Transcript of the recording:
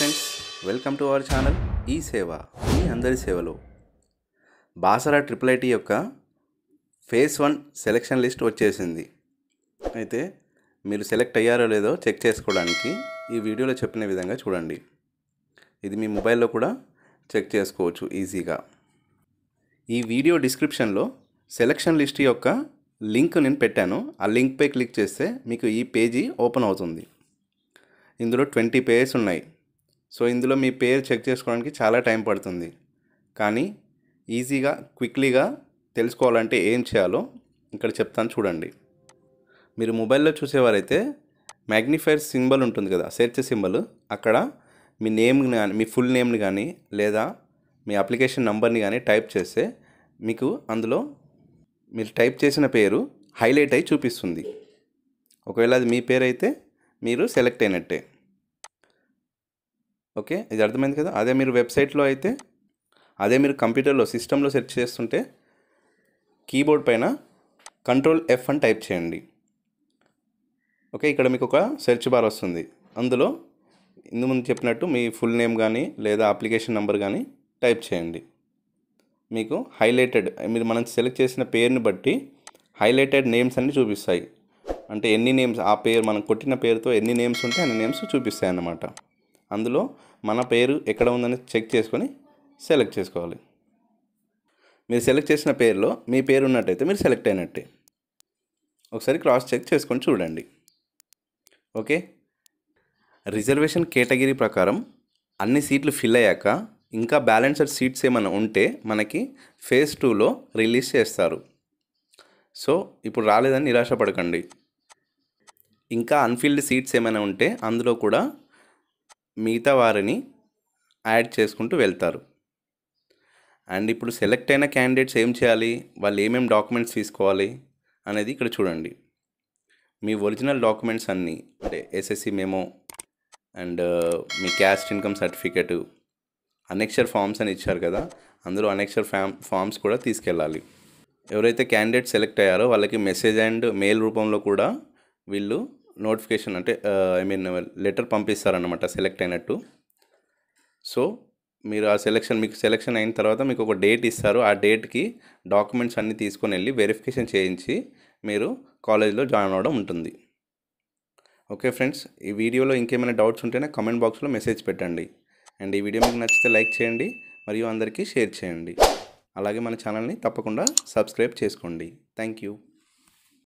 friends welcome to our channel ఈ సేవ మీ అందరి సేవలో బాసరా ట్రిపుల్ ఐటీ యొక్క ఫేజ్ వన్ సెలెక్షన్ లిస్ట్ వచ్చేసింది అయితే మీరు సెలెక్ట్ అయ్యారో లేదో చెక్ చేసుకోవడానికి ఈ వీడియోలో చెప్పిన విధంగా చూడండి ఇది మీ మొబైల్లో కూడా చెక్ చేసుకోవచ్చు ఈజీగా ఈ వీడియో డిస్క్రిప్షన్లో సెలెక్షన్ లిస్ట్ యొక్క లింక్ నేను పెట్టాను ఆ లింక్పై క్లిక్ చేస్తే మీకు ఈ పేజీ ఓపెన్ అవుతుంది ఇందులో ట్వంటీ పేజెస్ ఉన్నాయి సో ఇందులో మీ పేరు చెక్ చేసుకోవడానికి చాలా టైం పడుతుంది కానీ ఈజీగా క్విక్లీగా తెలుసుకోవాలంటే ఏం చేయాలో ఇక్కడ చెప్తాను చూడండి మీరు మొబైల్లో చూసేవారైతే మ్యాగ్నిఫైర్ సింబల్ ఉంటుంది కదా సెర్చ్ సింబల్ అక్కడ మీ నేమ్ని కానీ మీ ఫుల్ నేమ్ని కానీ లేదా మీ అప్లికేషన్ నెంబర్ని కానీ టైప్ చేస్తే మీకు అందులో మీరు టైప్ చేసిన పేరు హైలైట్ అయి చూపిస్తుంది ఒకవేళ అది మీ పేరు అయితే మీరు సెలెక్ట్ అయినట్టే ఓకే ఇది అర్థమైంది కదా అదే మీరు వెబ్సైట్లో అయితే అదే మీరు కంప్యూటర్లో సిస్టంలో సెర్చ్ చేస్తుంటే కీబోర్డ్ పైన కంట్రోల్ ఎఫ్ అని టైప్ చేయండి ఓకే ఇక్కడ మీకు ఒక సెర్చ్ బార్ వస్తుంది అందులో ఇందు ముందు చెప్పినట్టు మీ ఫుల్ నేమ్ కానీ లేదా అప్లికేషన్ నెంబర్ కానీ టైప్ చేయండి మీకు హైలైటెడ్ మీరు మనం సెలెక్ట్ చేసిన పేరుని బట్టి హైలైటెడ్ నేమ్స్ అన్నీ చూపిస్తాయి అంటే ఎన్ని నేమ్స్ ఆ పేరు మనం కొట్టిన పేరుతో ఎన్ని నేమ్స్ ఉంటే అన్ని నేమ్స్ చూపిస్తాయి అన్నమాట అందులో మన పేరు ఎక్కడ ఉందని చెక్ చేసుకొని సెలెక్ట్ చేసుకోవాలి మీరు సెలెక్ట్ చేసిన పేరులో మీ పేరు ఉన్నట్టయితే మీరు సెలెక్ట్ అయినట్టే ఒకసారి క్రాస్ చెక్ చేసుకొని చూడండి ఓకే రిజర్వేషన్ కేటగిరీ ప్రకారం అన్ని సీట్లు ఫిల్ అయ్యాక ఇంకా బ్యాలెన్స్డ్ సీట్స్ ఏమైనా ఉంటే మనకి ఫేజ్ టూలో రిలీజ్ చేస్తారు సో ఇప్పుడు రాలేదని నిరాశపడకండి ఇంకా అన్ఫిల్డ్ సీట్స్ ఏమైనా ఉంటే అందులో కూడా మిగతా వారిని యాడ్ చేసుకుంటూ వెళ్తారు అండ్ ఇప్పుడు సెలెక్ట్ అయిన క్యాండిడేట్స్ ఏం చేయాలి వాళ్ళు ఏమేమి డాక్యుమెంట్స్ తీసుకోవాలి అనేది ఇక్కడ చూడండి మీ ఒరిజినల్ డాక్యుమెంట్స్ అన్నీ అంటే ఎస్ఎస్సి మేమో అండ్ మీ caste income certificate annexure forms అని ఇచ్చారు కదా అందులో అనెక్షర్ ఫామ్ ఫామ్స్ కూడా తీసుకెళ్ళాలి ఎవరైతే క్యాండిడేట్ సెలెక్ట్ అయ్యారో వాళ్ళకి మెసేజ్ అండ్ మెయిల్ రూపంలో కూడా వీళ్ళు నోటిఫికేషన్ అంటే ఐ మీన్ లెటర్ పంపిస్తారనమాట సెలెక్ట్ అయినట్టు సో మీరు ఆ సెలెక్షన్ మీకు సెలెక్షన్ అయిన తర్వాత మీకు ఒక డేట్ ఇస్తారు ఆ డేట్కి డాక్యుమెంట్స్ అన్నీ తీసుకొని వెళ్ళి వెరిఫికేషన్ చేయించి మీరు కాలేజ్లో జాయిన్ అవ్వడం ఉంటుంది ఓకే ఫ్రెండ్స్ ఈ వీడియోలో ఇంకేమైనా డౌట్స్ ఉంటేనే కమెంట్ బాక్స్లో మెసేజ్ పెట్టండి అండ్ ఈ వీడియో మీకు నచ్చితే లైక్ చేయండి మరియు అందరికీ షేర్ చేయండి అలాగే మన ఛానల్ని తప్పకుండా సబ్స్క్రైబ్ చేసుకోండి థ్యాంక్ యూ